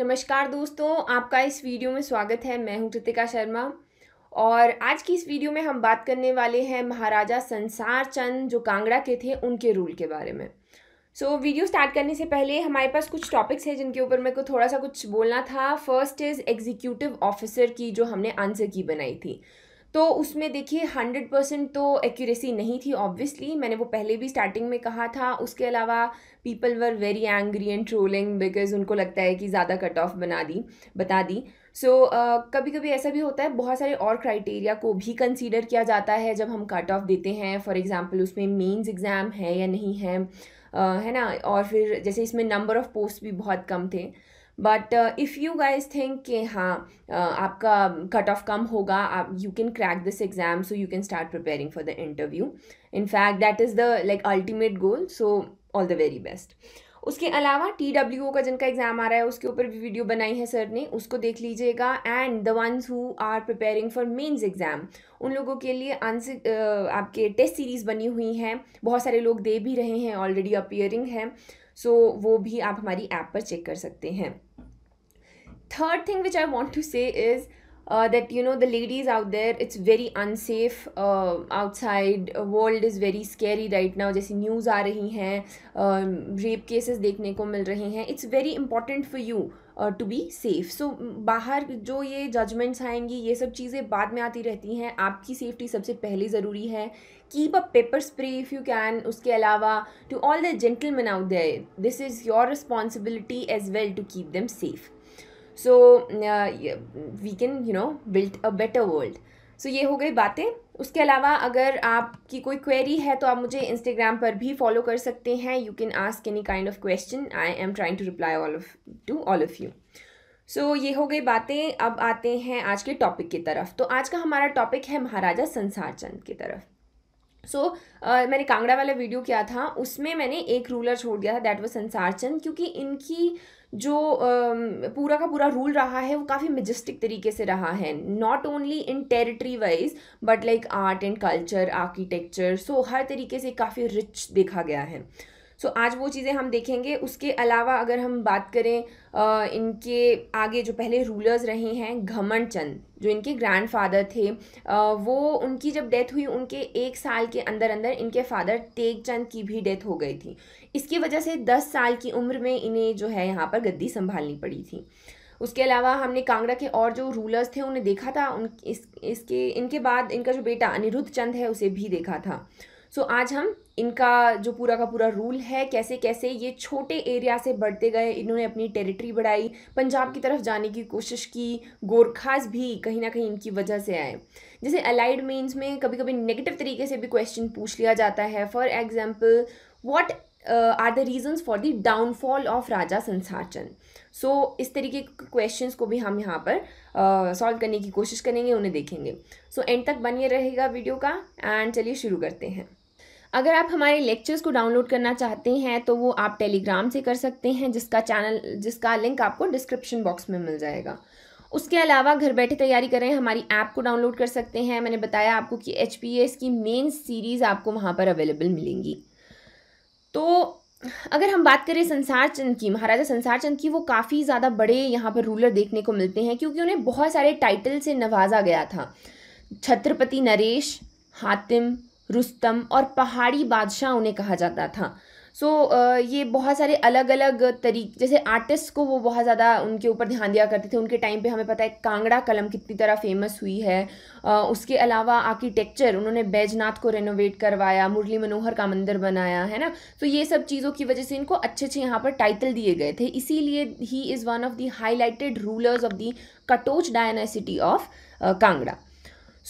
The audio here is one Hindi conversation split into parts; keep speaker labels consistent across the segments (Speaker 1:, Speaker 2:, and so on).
Speaker 1: नमस्कार दोस्तों आपका इस वीडियो में स्वागत है मैं हूं कृतिका शर्मा और आज की इस वीडियो में हम बात करने वाले हैं महाराजा संसार चंद जो कांगड़ा के थे उनके रूल के बारे में सो so, वीडियो स्टार्ट करने से पहले हमारे पास कुछ टॉपिक्स हैं जिनके ऊपर मेरे को थोड़ा सा कुछ बोलना था फर्स्ट इज़ एग्जीक्यूटिव ऑफिसर की जो हमने आंसर की बनाई थी तो उसमें देखिए हंड्रेड परसेंट तो एक्यूरेसी नहीं थी ऑब्वियसली मैंने वो पहले भी स्टार्टिंग में कहा था उसके अलावा people were very angry and trolling because उनको लगता है कि ज़्यादा कट ऑफ बना दी बता दी सो so, uh, कभी कभी ऐसा भी होता है बहुत सारे और क्राइटेरिया को भी कंसीडर किया जाता है जब हम कट ऑफ देते हैं फॉर एग्ज़ाम्पल उसमें मेन्स एग्ज़ाम है या नहीं है uh, है ना और फिर जैसे इसमें नंबर ऑफ़ पोस्ट भी बहुत कम थे but if you guys think कि हाँ uh, आपका कट ऑफ कम होगा आप you can crack this exam so you can start preparing for the interview in fact that is the like ultimate goal so all the very best उसके अलावा टी डब्ल्यू ओ का जिनका एग्ज़ाम आ रहा है उसके ऊपर भी वीडियो बनाई है सर ने उसको देख लीजिएगा and the ones who are preparing for mains exam उन लोगों के लिए आंसर uh, आपके टेस्ट सीरीज़ बनी हुई हैं बहुत सारे लोग दे भी रहे हैं ऑलरेडी अपियरिंग हैं सो so, वो भी आप हमारी ऐप पर चेक कर सकते हैं third thing which i want to say is uh, that you know the ladies out there it's very unsafe uh, outside world is very scary right now जैसे news आ रही हैं rape cases देखने को मिल रहे हैं it's very important for you to be safe so बाहर जो ये जजमेंट्स आएंगी ये सब चीज़ें बाद में आती रहती हैं आपकी सेफ्टी सबसे पहले ज़रूरी है keep a pepper spray if you can उसके अलावा to all the gentleman out there this is your responsibility as well to keep them safe so we can you know build a better world so ये हो गई बातें उसके अलावा अगर आपकी कोई क्वेरी है तो आप मुझे इंस्टाग्राम पर भी फॉलो कर सकते हैं you can ask any kind of question I am trying to reply all of to all of you so ये हो गई बातें अब आते हैं आज के टॉपिक की तरफ तो आज का हमारा टॉपिक है महाराजा संसार चंद की तरफ सो so, uh, मैंने कांगड़ा वाला वीडियो किया था उसमें मैंने एक रूलर छोड़ दिया था दैट वॉज संसार चंद क्योंकि इनकी जो पूरा का पूरा रूल रहा है वो काफ़ी मजिस्टिक तरीके से रहा है not only in territory wise but like art and culture architecture so हर तरीके से काफ़ी रिच देखा गया है सो आज वो चीज़ें हम देखेंगे उसके अलावा अगर हम बात करें इनके आगे जो पहले रूलर्स रहे हैं घमंड चंद जो इनके ग्रैंडफादर थे वो उनकी जब डेथ हुई उनके एक साल के अंदर अंदर इनके फादर तेग चंद की भी डेथ हो गई थी इसकी वजह से दस साल की उम्र में इन्हें जो है यहाँ पर गद्दी संभालनी पड़ी थी उसके अलावा हमने कांगड़ा के और जो रूलर्स थे उन्हें देखा था उन इस इसके इनके बाद इनका जो बेटा अनिरुद्ध चंद है उसे भी देखा था सो so, आज हम इनका जो पूरा का पूरा रूल है कैसे कैसे ये छोटे एरिया से बढ़ते गए इन्होंने अपनी टेरिटरी बढ़ाई पंजाब की तरफ जाने की कोशिश की गोरखाज भी कहीं ना कहीं इनकी वजह से आए जैसे अलाइड मीन्स में कभी कभी नेगेटिव तरीके से भी क्वेश्चन पूछ लिया जाता है for example what are the reasons for the downfall of Raja Sansar Chand सो इस तरीके के क्वेश्चन को भी हम यहाँ पर सॉल्व uh, करने की कोशिश करेंगे उन्हें देखेंगे सो so, एंड तक बनिए रहेगा वीडियो का एंड चलिए शुरू करते हैं अगर आप हमारे लेक्चर्स को डाउनलोड करना चाहते हैं तो वो आप टेलीग्राम से कर सकते हैं जिसका चैनल जिसका लिंक आपको डिस्क्रिप्शन बॉक्स में मिल जाएगा उसके अलावा घर बैठे तैयारी करें हमारी ऐप को डाउनलोड कर सकते हैं मैंने बताया आपको कि एच की मेन सीरीज़ आपको वहाँ पर अवेलेबल मिलेंगी तो अगर हम बात करें संसार चंद की महाराजा संसार चंद की वो काफ़ी ज़्यादा बड़े यहाँ पर रूलर देखने को मिलते हैं क्योंकि उन्हें बहुत सारे टाइटल से नवाजा गया था छत्रपति नरेश हातिम रुस्तम और पहाड़ी बादशाह उन्हें कहा जाता था सो so, uh, ये बहुत सारे अलग अलग तरीके जैसे आर्टिस्ट को वो बहुत ज़्यादा उनके ऊपर ध्यान दिया करते थे उनके टाइम पे हमें पता है कांगड़ा कलम कितनी तरह फेमस हुई है uh, उसके अलावा आर्किटेक्चर उन्होंने बैजनाथ को रेनोवेट करवाया मुरली मनोहर का मंदिर बनाया है ना तो so, ये सब चीज़ों की वजह से इनको अच्छे अच्छे यहाँ पर टाइटल दिए गए थे इसीलिए he is one of the highlighted rulers of the Katoch dynasty of Kangra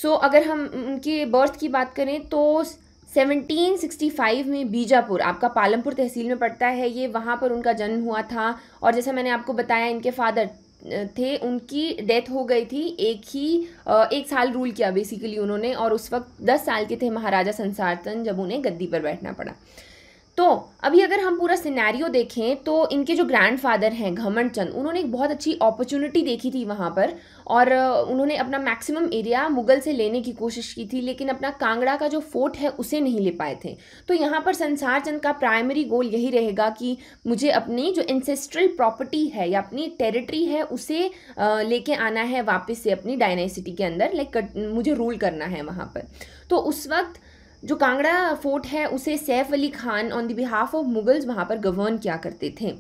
Speaker 1: so so, अगर हम उनके बर्थ की बात करें तो 1765 में बीजापुर आपका पालमपुर तहसील में पड़ता है ये वहाँ पर उनका जन्म हुआ था और जैसा मैंने आपको बताया इनके फादर थे उनकी डेथ हो गई थी एक ही एक साल रूल किया बेसिकली उन्होंने और उस वक्त दस साल के थे महाराजा संसारतन जब उन्हें गद्दी पर बैठना पड़ा तो अभी अगर हम पूरा सिनेरियो देखें तो इनके जो ग्रैंडफादर हैं घमंड चंद उन्होंने एक बहुत अच्छी अपॉर्चुनिटी देखी थी वहाँ पर और उन्होंने अपना मैक्सिमम एरिया मुगल से लेने की कोशिश की थी लेकिन अपना कांगड़ा का जो फोर्ट है उसे नहीं ले पाए थे तो यहाँ पर संसार चंद का प्राइमरी गोल यही रहेगा कि मुझे अपनी जो इंसेस्ट्रल प्रॉपर्टी है या अपनी टेरिटरी है उसे लेके आना है वापस से अपनी डायनेसिटी के अंदर लाइक मुझे रूल करना है वहाँ पर तो उस वक्त जो कांगड़ा फोर्ट है उसे Saif Ali Khan on the behalf of Mughals वहाँ पर गवर्न किया करते थे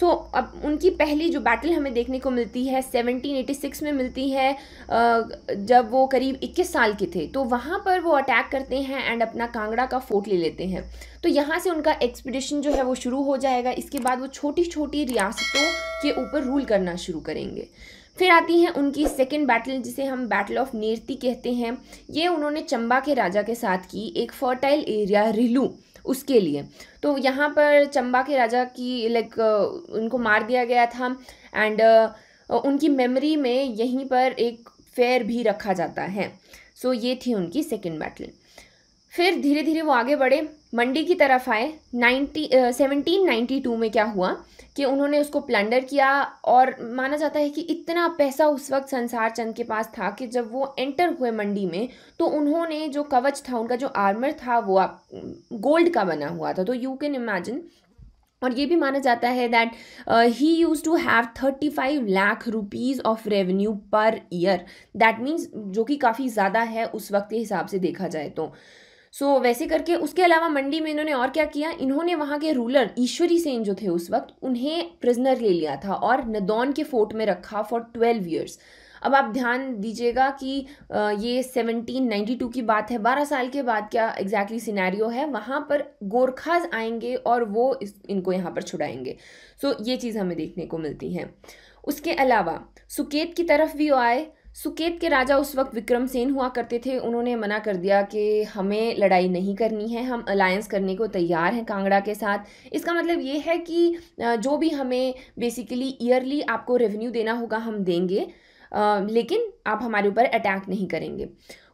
Speaker 1: सो so, अब उनकी पहली जो बैटल हमें देखने को मिलती है 1786 में मिलती है जब वो करीब 21 साल के थे तो वहाँ पर वो अटैक करते हैं एंड अपना कांगड़ा का फोर्ट ले लेते हैं तो यहाँ से उनका एक्सपीडिशन जो है वो शुरू हो जाएगा इसके बाद वो छोटी छोटी रियासतों के ऊपर रूल करना शुरू करेंगे फिर आती है उनकी सेकेंड बैटल जिसे हम बैटल ऑफ नेरती कहते हैं ये उन्होंने चंबा के राजा के साथ की एक फर्टाइल एरिया रिलू उसके लिए तो यहाँ पर चंबा के राजा की लाइक उनको मार दिया गया था एंड उनकी मेमोरी में यहीं पर एक फेयर भी रखा जाता है सो so, ये थी उनकी सेकेंड बैटल फिर धीरे धीरे वो आगे बढ़े मंडी की तरफ आए नाइन्टी सेवनटीन नाइन्टी टू में क्या हुआ कि उन्होंने उसको प्लंडर किया और माना जाता है कि इतना पैसा उस वक्त संसार चंद के पास था कि जब वो एंटर हुए मंडी में तो उन्होंने जो कवच था उनका जो आर्मर था वो आप गोल्ड का बना हुआ था तो यू कैन इमेजिन और ये भी माना जाता है that he used to have thirty five lakh rupees of revenue per year that means जो कि काफ़ी ज़्यादा है उस वक्त के हिसाब से देखा जाए तो uh, सो so, वैसे करके उसके अलावा मंडी में इन्होंने और क्या किया इन्होंने वहाँ के रूलर ईश्वरी सेन जो थे उस वक्त उन्हें प्रिजनर ले लिया था और नदौन के फोर्ट में रखा फॉर ट्वेल्व ईयर्स अब आप ध्यान दीजिएगा कि ये 1792 की बात है 12 साल के बाद क्या एग्जैक्टली exactly सिनेरियो है वहाँ पर गोरखाज आएंगे और वो इस इनको यहाँ पर छुड़ाएंगे सो so, ये चीज़ हमें देखने को मिलती है उसके अलावा सुकेत की तरफ भी आए सुकेत के राजा उस वक्त विक्रम सेन हुआ करते थे उन्होंने मना कर दिया कि हमें लड़ाई नहीं करनी है हम अलायंस करने को तैयार हैं कांगड़ा के साथ इसका मतलब ये है कि जो भी हमें बेसिकली ईयरली आपको रेवेन्यू देना होगा हम देंगे लेकिन आप हमारे ऊपर अटैक नहीं करेंगे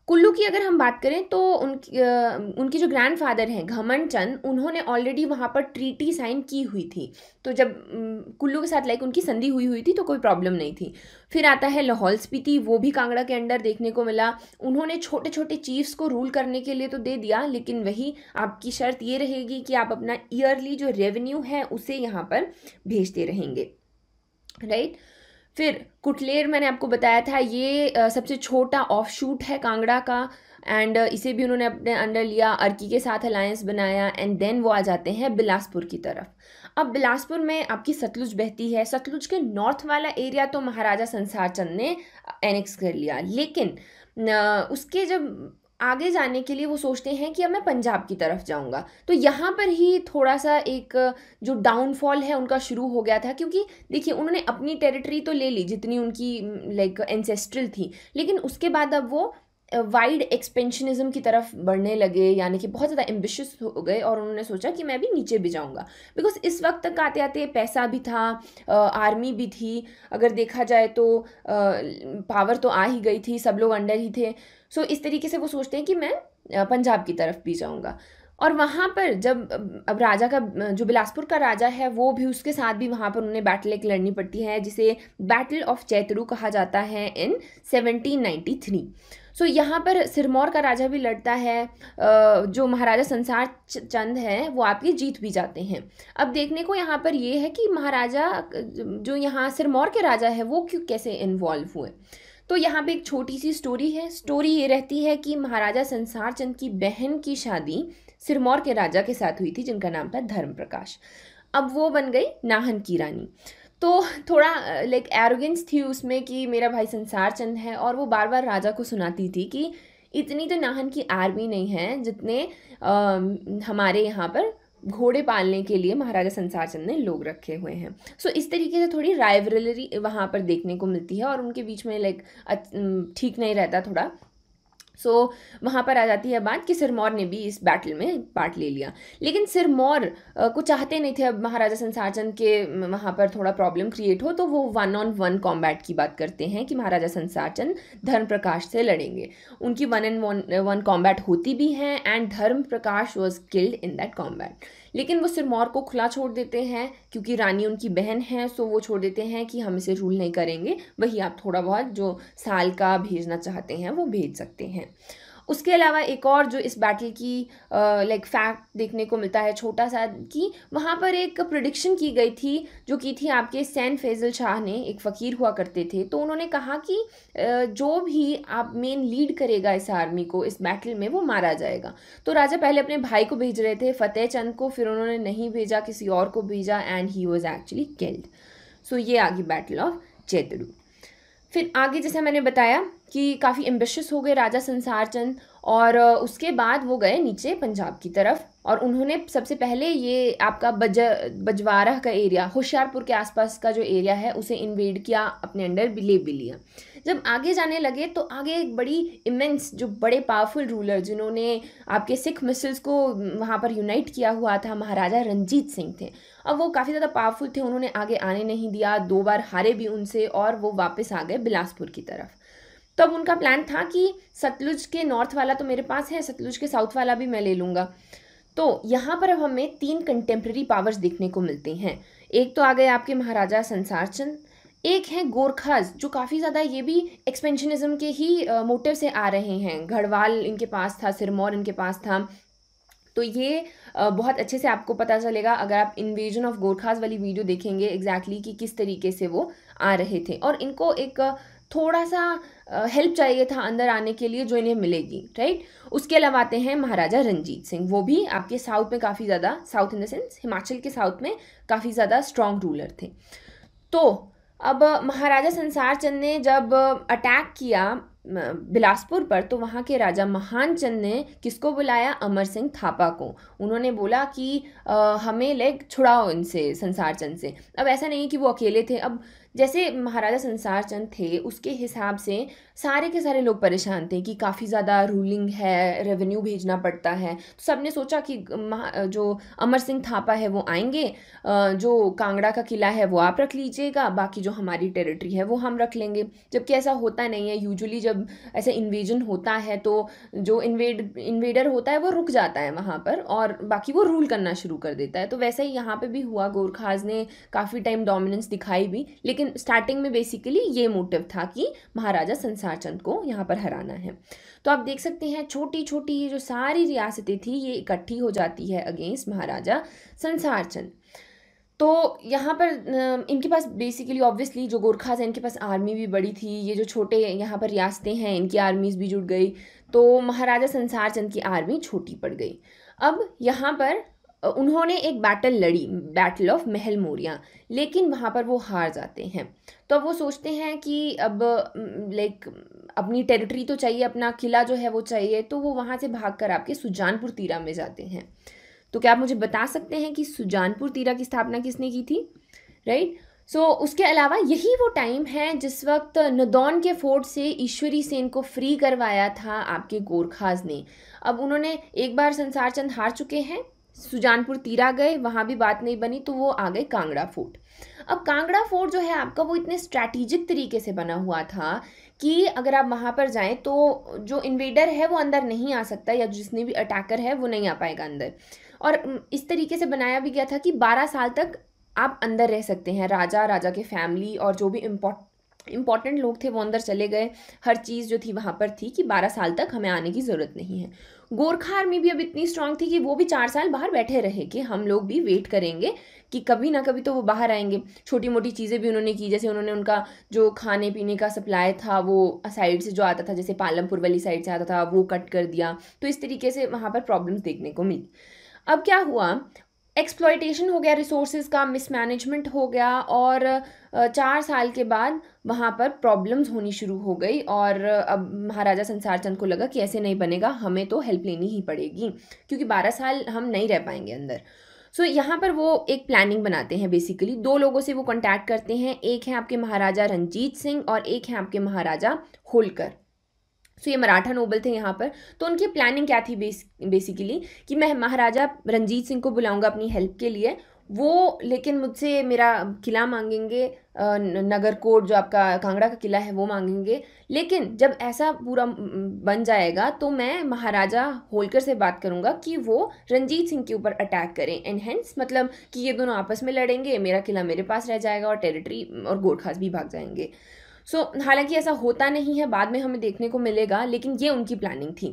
Speaker 1: कुल्लू की अगर हम बात करें तो उनकी उनके उनकी जो ग्रैंडफादर हैं घमन चंद उन्होंने ऑलरेडी वहाँ पर ट्रीटी साइन की हुई थी तो जब कुल्लू के साथ लाइक उनकी संधि हुई हुई थी तो कोई प्रॉब्लम नहीं थी फिर आता है लाहौल स्पीति वो भी कांगड़ा के अंडर देखने को मिला उन्होंने छोटे छोटे चीफ्स को रूल करने के लिए तो दे दिया लेकिन वही आपकी शर्त ये रहेगी कि आप अपना ईयरली जो रेवेन्यू है उसे यहाँ पर भेजते रहेंगे राइट right? फिर कुटलेर मैंने आपको बताया था ये सबसे छोटा ऑफ शूट है कांगड़ा का एंड इसे भी उन्होंने अपने अंडर लिया अर्की के साथ अलायंस बनाया एंड देन वो आ जाते हैं बिलासपुर की तरफ अब बिलासपुर में आपकी सतलुज बहती है सतलुज के नॉर्थ वाला एरिया तो महाराजा संसार चंद ने एनेक्स कर लिया लेकिन उसके जब आगे जाने के लिए वो सोचते हैं कि अब मैं पंजाब की तरफ जाऊंगा तो यहाँ पर ही थोड़ा सा एक जो डाउनफॉल है उनका शुरू हो गया था क्योंकि देखिए उन्होंने अपनी टेरिटरी तो ले ली जितनी उनकी लाइक एंसेस्ट्रल थी लेकिन उसके बाद अब वो वाइड एक्सपेंशनिज्म की तरफ बढ़ने लगे यानी कि बहुत ज़्यादा एम्बिशियस हो गए और उन्होंने सोचा कि मैं भी नीचे भी जाऊँगा बिकॉज इस वक्त तक आते आते पैसा भी था आर्मी भी थी अगर देखा जाए तो पावर तो आ ही गई थी सब लोग अंडर ही थे सो इस तरीके से वो सोचते हैं कि मैं पंजाब की तरफ भी जाऊँगा और वहाँ पर जब अब राजा का जो बिलासपुर का राजा है वो भी उसके साथ भी वहाँ पर उन्हें बैटल एक लड़नी पड़ती है जिसे बैटल ऑफ चैतरू कहा जाता है इन 1793 सो so, यहाँ पर सिरमौर का राजा भी लड़ता है जो महाराजा संसार चंद है वो आपके जीत भी जाते हैं अब देखने को यहाँ पर ये यह है कि महाराजा जो यहाँ सिरमौर के राजा है वो क्यों कैसे इन्वॉल्व हुए तो यहाँ पे एक छोटी सी स्टोरी है स्टोरी ये रहती है कि महाराजा संसार चंद की बहन की शादी सिरमौर के राजा के साथ हुई थी जिनका नाम था धर्म प्रकाश अब वो बन गई नाहन की रानी तो थोड़ा लाइक एरोगेंस थी उसमें कि मेरा भाई संसार चंद है और वो बार बार राजा को सुनाती थी कि इतनी तो नाहन की आर्मी नहीं है जितने आ, हमारे यहाँ पर घोड़े पालने के लिए महाराजा संसार चंद ने लोग रखे हुए हैं सो so, इस तरीके से थोड़ी राइवरलरी वहाँ पर देखने को मिलती है और उनके बीच में लाइक ठीक नहीं रहता थोड़ा सो so, वहाँ पर आ जाती है बात कि सिरमौर ने भी इस बैटल में पार्ट ले लिया लेकिन सिरमौर को चाहते नहीं थे अब महाराजा संसार चंद के वहाँ पर थोड़ा प्रॉब्लम क्रिएट हो तो वो वन ऑन वन कॉम्बैट की बात करते हैं कि महाराजा संसार चंद धर्म प्रकाश से लड़ेंगे उनकी one and one one combat होती भी हैं and Dharam Prakash was killed in that combat लेकिन वो सिरमौर को खुला छोड़ देते हैं क्योंकि रानी उनकी बहन है सो तो वो छोड़ देते हैं कि हम इसे रूल नहीं करेंगे वही आप थोड़ा बहुत जो साल का भेजना चाहते हैं वो भेज सकते हैं उसके अलावा एक और जो इस बैटल की लाइक फैक्ट देखने को मिलता है छोटा सा कि वहाँ पर एक प्रडिक्शन की गई थी जो की थी आपके सैन फैजल शाह ने एक फ़कीर हुआ करते थे तो उन्होंने कहा कि जो भी आप मेन लीड करेगा इस आर्मी को इस बैटल में वो मारा जाएगा तो राजा पहले अपने भाई को भेज रहे थे फतेह चंद को फिर उन्होंने नहीं भेजा किसी और को भेजा and he was actually killed so ये आ गई बैटल ऑफ चेतड़ू फिर आगे जैसा मैंने बताया कि काफ़ी एम्बिशस हो गए राजा संसार चंद और उसके बाद वो गए नीचे पंजाब की तरफ और उन्होंने सबसे पहले ये आपका बज बजवारा का एरिया होशियारपुर के आसपास का जो एरिया है उसे इन्वेड किया अपने अंडर ले भी लिया जब आगे जाने लगे तो आगे एक बड़ी इमेंस जो बड़े पावरफुल रूलर जिन्होंने आपके सिख मिसल्स को वहाँ पर यूनाइट किया हुआ था महाराजा रंजीत सिंह थे अब वो काफ़ी ज़्यादा पावरफुल थे उन्होंने आगे आने नहीं दिया दो बार हारे भी उनसे और वो वापस आ गए बिलासपुर की तरफ तो अब उनका प्लान था कि सतलुज के नॉर्थ वाला तो मेरे पास है सतलुज के साउथ वाला भी मैं ले लूँगा तो यहाँ पर अब हमें तीन कंटेम्प्रेरी पावर्स देखने को मिलते हैं एक तो आ गए आपके महाराजा संसार चंद एक है गोरखाज जो काफ़ी ज़्यादा ये भी एक्सपेंशनिज्म के ही मोटिव से आ रहे हैं गढ़वाल इनके पास था सिरमौर इनके पास था तो ये बहुत अच्छे से आपको पता चलेगा अगर आप इन्वेजन ऑफ गोरखाज वाली वीडियो देखेंगे एग्जैक्टली exactly कि किस तरीके से वो आ रहे थे और इनको एक थोड़ा सा हेल्प चाहिए था अंदर आने के लिए जो इन्हें मिलेगी राइट उसके अलावा आते हैं महाराजा रंजीत सिंह वो भी आपके साउथ में काफ़ी ज़्यादा south in the sense Himachal के साउथ में काफ़ी ज़्यादा स्ट्रॉन्ग रूलर थे तो अब महाराजा संसार चंद ने जब अटैक किया बिलासपुर पर तो वहाँ के राजा महान चंद ने किसको बुलाया अमर सिंह थापा को उन्होंने बोला कि आ, हमें लाइक छुड़ाओ इनसे संसार चंद से अब ऐसा नहीं कि वो अकेले थे अब जैसे महाराजा संसार चंद थे उसके हिसाब से सारे के सारे लोग परेशान थे कि काफ़ी ज़्यादा रूलिंग है रेवेन्यू भेजना पड़ता है तो सब ने सोचा कि जो अमर सिंह थापा है वो आएंगे जो कांगड़ा का किला है वो आप रख लीजिएगा बाकी जो हमारी टेरिटरी है वो हम रख लेंगे जबकि ऐसा होता नहीं है यूजुअली जब ऐसा इन्वेजन होता है तो जो इन्वेड इन्वेडर होता है वो रुक जाता है वहाँ पर और बाकी वो रूल करना शुरू कर देता है तो वैसे ही यहाँ पर भी हुआ गोरखाज ने काफ़ी टाइम डोमिनेंस दिखाई भी लेकिन लेकिन स्टार्टिंग में बेसिकली ये मोटिव था कि महाराजा संसार चंद को यहाँ पर हराना है तो आप देख सकते हैं छोटी छोटी ये जो सारी रियासतें थी ये इकट्ठी हो जाती है अगेंस्ट महाराजा संसार चंद तो यहाँ पर इनके पास बेसिकली ऑब्वियसली जो गोरखाज हैं इनके पास आर्मी भी बड़ी थी ये जो छोटे यहाँ पर रियासतें हैं इनकी आर्मीज भी जुट गई तो महाराजा संसार चंद की आर्मी छोटी पड़ गई अब यहाँ पर उन्होंने एक बैटल लड़ी बैटल ऑफ महल मोरिया लेकिन वहाँ पर वो हार जाते हैं तो वो सोचते हैं कि अब लाइक अपनी टेरिटरी तो चाहिए अपना किला जो है वो चाहिए तो वो वहाँ से भाग कर आपके सुजानपुर तीरा में जाते हैं तो क्या आप मुझे बता सकते हैं कि सुजानपुर तीरा की स्थापना किसने की थी राइट सो so, उसके अलावा यही वो टाइम है जिस वक्त नदौन के फोर्ट से ईश्वरी सेन को फ्री करवाया था आपके गोरखाज ने अब उन्होंने एक बार संसार चंद हार चुके हैं सुजानपुर तीरा गए वहाँ भी बात नहीं बनी तो वो आ गए कांगड़ा फोर्ट अब कांगड़ा फोर्ट जो है आपका वो इतने स्ट्रैटेजिक तरीके से बना हुआ था कि अगर आप वहाँ पर जाएं तो जो इन्वेडर है वो अंदर नहीं आ सकता या जिसने भी अटैकर है वो नहीं आ पाएगा अंदर और इस तरीके से बनाया भी गया था कि बारह साल तक आप अंदर रह सकते हैं राजा राजा के फैमिली और जो भी इम्पोर्ट इम्पॉर्टेंट लोग थे वो अंदर चले गए हर चीज़ जो थी वहाँ पर थी कि बारह साल तक हमें आने की ज़रूरत नहीं है गोरखा आर्मी भी अब इतनी स्ट्रांग थी कि वो भी चार साल बाहर बैठे रहे कि हम लोग भी वेट करेंगे कि कभी ना कभी तो वो बाहर आएंगे छोटी मोटी चीज़ें भी उन्होंने की जैसे उन्होंने उनका जो खाने पीने का सप्लाई था वो साइड से जो आता था जैसे पालमपुर वाली साइड से आता था वो कट कर दिया तो इस तरीके से वहाँ पर प्रॉब्लम्स देखने को मिली अब क्या हुआ एक्सप्लॉयटेशन हो गया रिसोर्सेज का मिसमैनेजमेंट हो गया और चार साल के बाद वहाँ पर प्रॉब्लम्स होनी शुरू हो गई और अब महाराजा संसार चंद को लगा कि ऐसे नहीं बनेगा हमें तो हेल्प लेनी ही पड़ेगी क्योंकि बारह साल हम नहीं रह पाएंगे अंदर सो so, यहाँ पर वो एक प्लानिंग बनाते हैं बेसिकली दो लोगों से वो कॉन्टैक्ट करते हैं एक हैं आपके महाराजा रंजीत सिंह और एक हैं आपके महाराजा होलकर सो ये मराठा नोबल थे यहाँ पर तो उनकी प्लानिंग क्या थी बेस बेसिकली कि मैं महाराजा रंजीत सिंह को बुलाऊंगा अपनी हेल्प के लिए वो लेकिन मुझसे मेरा किला मांगेंगे नगर कोट जो आपका कांगड़ा का किला है वो मांगेंगे लेकिन जब ऐसा पूरा बन जाएगा तो मैं महाराजा होलकर से बात करूंगा कि वो रंजीत सिंह के ऊपर अटैक करें एंड हेंस मतलब कि ये दोनों आपस में लड़ेंगे मेरा किला मेरे पास रह जाएगा और टेरिटरी और गोरखास भी भाग जाएंगे सो so, हालांकि ऐसा होता नहीं है बाद में हमें देखने को मिलेगा लेकिन ये उनकी प्लानिंग थी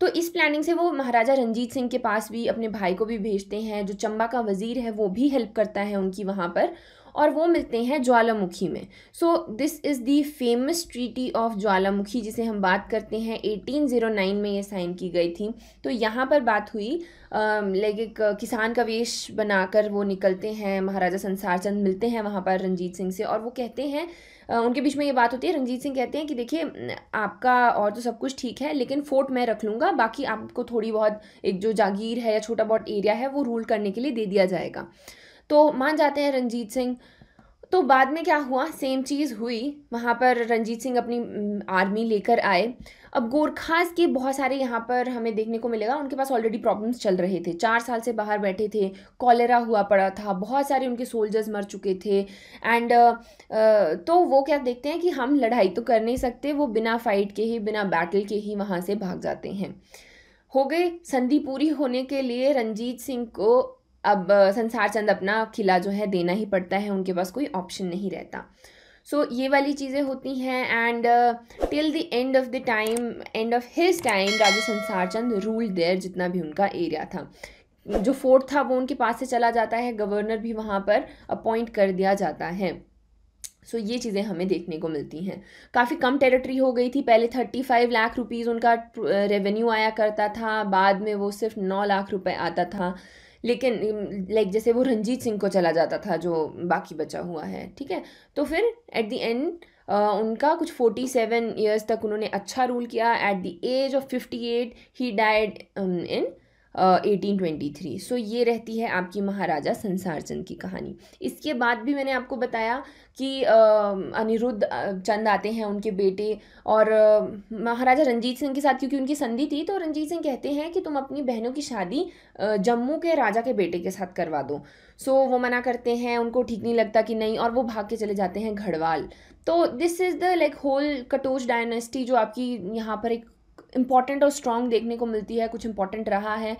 Speaker 1: तो इस प्लानिंग से वो महाराजा रंजीत सिंह के पास भी अपने भाई को भी भेजते हैं जो चंबा का वजीर है वो भी हेल्प करता है उनकी वहाँ पर और वो मिलते हैं ज्वालामुखी में so this is the famous treaty of Jwalamukhi जिसे हम बात करते हैं 1809 में ये साइन की गई थी तो यहाँ पर बात हुई लाइक एक किसान का वेश बनाकर वो निकलते हैं महाराजा संसार चंद मिलते हैं वहाँ पर रंजीत सिंह से और वो कहते हैं उनके बीच में ये बात होती है रंजीत सिंह कहते हैं कि देखिए आपका और तो सब कुछ ठीक है लेकिन फोर्ट मैं रख लूँगा बाकी आपको थोड़ी बहुत एक जो जागीर है या छोटा बहुत एरिया है वो रूल करने के लिए दे दिया जाएगा तो मान जाते हैं रंजीत सिंह तो बाद में क्या हुआ सेम चीज़ हुई वहाँ पर रंजीत सिंह अपनी आर्मी लेकर आए अब गोरखास के बहुत सारे यहाँ पर हमें देखने को मिलेगा उनके पास ऑलरेडी प्रॉब्लम्स चल रहे थे चार साल से बाहर बैठे थे कॉलेरा हुआ पड़ा था बहुत सारे उनके सोल्जर्स मर चुके थे एंड uh, तो वो क्या देखते हैं कि हम लड़ाई तो कर नहीं सकते वो बिना फाइट के ही बिना बैटल के ही वहाँ से भाग जाते हैं हो गए संधि पूरी होने के लिए रंजीत सिंह को अब संसार चंद अपना किला जो है देना ही पड़ता है उनके पास कोई ऑप्शन नहीं रहता सो so, ये वाली चीज़ें होती हैं and till the end of the time end of his time Raja Sansar Chand rule there जितना भी उनका एरिया था जो फोर्ट था वो उनके पास से चला जाता है गवर्नर भी वहाँ पर अपॉइंट कर दिया जाता है सो so, ये चीज़ें हमें देखने को मिलती हैं काफ़ी कम टेरिटरी हो गई थी पहले थर्टी फाइव लाख रुपीज़ उनका रेवेन्यू आया करता था बाद में वो सिर्फ नौ लाख रुपए आता था लेकिन लाइक जैसे वो रंजीत सिंह को चला जाता था जो बाकी बचा हुआ है ठीक है तो फिर एट द एंड उनका कुछ फोर्टी सेवन ईयर्स तक उन्होंने अच्छा रूल किया at the age of fifty eight he died in eighteen twenty three so ये रहती है आपकी महाराजा संसार चंद की कहानी इसके बाद भी मैंने आपको बताया कि अनिरुद्ध चंद आते हैं उनके बेटे और महाराजा रंजीत सिंह के साथ क्योंकि उनकी संधि थी तो रंजीत सिंह कहते हैं कि तुम अपनी बहनों की शादी जम्मू के राजा के बेटे के साथ करवा दो सो so, वो मना करते हैं उनको ठीक नहीं लगता कि नहीं और वो भाग के चले जाते हैं घड़वाल तो this is the like whole Katoch dynasty जो आपकी यहाँ पर एक इम्पॉर्टेंट और स्ट्रॉन्ग देखने को मिलती है कुछ इम्पॉर्टेंट रहा है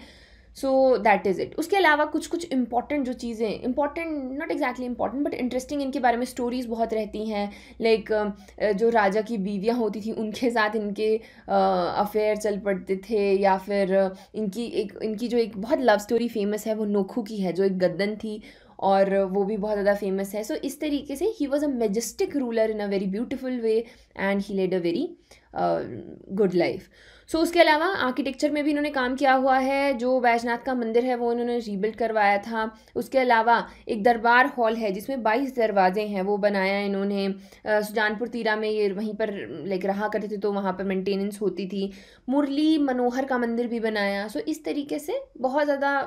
Speaker 1: सो दैट इज़ इट उसके अलावा कुछ कुछ इंपॉर्टेंट जो चीज़ें important not exactly important but interesting इनके बारे में स्टोरीज़ बहुत रहती हैं लाइक like, जो राजा की बीवियाँ होती थी उनके साथ इनके अफेयर चल पड़ते थे या फिर इनकी एक इनकी जो एक बहुत लव स्टोरी फेमस है वो नोखू की है जो एक गद्दन थी और वो भी बहुत ज़्यादा फेमस है सो so, इस तरीके से he was a majestic ruler in a very beautiful way and he led a very good life so उसके अलावा आर्किटेक्चर में भी इन्होंने काम किया हुआ है जो वैजनाथ का मंदिर है वो इन्होंने रीबिल्ड करवाया था उसके अलावा एक दरबार हॉल है जिसमें बाईस दरवाजे हैं वो बनाया इन्होंने सुजानपुर तीरा में ये वहीं पर लाइक रहा करते थे तो वहाँ पर मेंटेनेंस होती थी मुरली मनोहर का मंदिर भी बनाया सो इस तरीके से बहुत ज़्यादा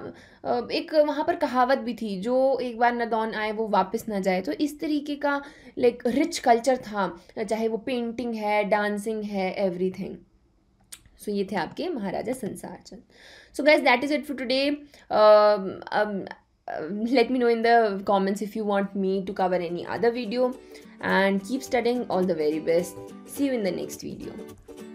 Speaker 1: एक वहाँ पर कहावत भी थी जो एक बार नदौन आए वो वापस ना जाए तो इस तरीके का लाइक रिच कल्चर था चाहे वो पेंटिंग है डांसिंग है है एवरीथिंग सो ये थे आपके Maharaja Sansar Chand so guess that is it for today let me know in the comments if you want me to cover any other video and keep studying all the very best see you in the next video